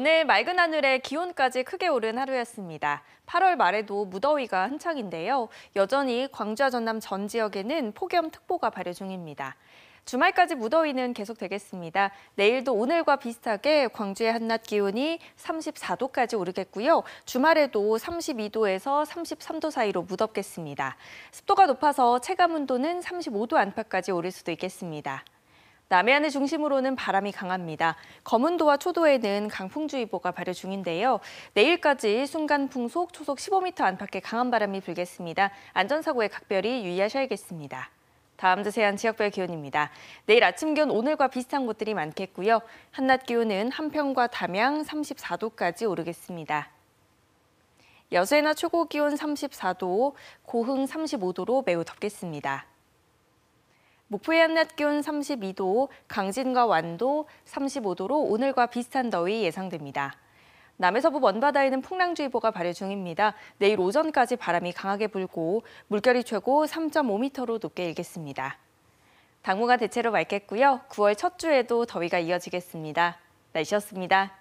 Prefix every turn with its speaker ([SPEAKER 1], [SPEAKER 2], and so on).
[SPEAKER 1] 오늘 맑은 하늘에 기온까지 크게 오른 하루였습니다. 8월 말에도 무더위가 한창인데요. 여전히 광주와 전남 전 지역에는 폭염특보가 발효 중입니다. 주말까지 무더위는 계속되겠습니다. 내일도 오늘과 비슷하게 광주의 한낮 기온이 34도까지 오르겠고요. 주말에도 32도에서 33도 사이로 무덥겠습니다. 습도가 높아서 체감 온도는 35도 안팎까지 오를 수도 있겠습니다. 남해안을 중심으로는 바람이 강합니다. 거문도와 초도에는 강풍주의보가 발효 중인데요. 내일까지 순간풍속 초속 15m 안팎의 강한 바람이 불겠습니다. 안전사고에 각별히 유의하셔야겠습니다. 다음 주 세안 지역별 기온입니다. 내일 아침 기온 오늘과 비슷한 곳들이 많겠고요. 한낮 기온은 함평과 담양 34도까지 오르겠습니다. 여수에나 최고 기온 34도, 고흥 35도로 매우 덥겠습니다. 목포의 한낮 기온 32도, 강진과 완도 35도로 오늘과 비슷한 더위 예상됩니다. 남해서부 먼바다에는 풍랑주의보가 발효 중입니다. 내일 오전까지 바람이 강하게 불고 물결이 최고 3.5m로 높게 일겠습니다. 당무가 대체로 맑겠고요. 9월 첫 주에도 더위가 이어지겠습니다. 날씨였습니다.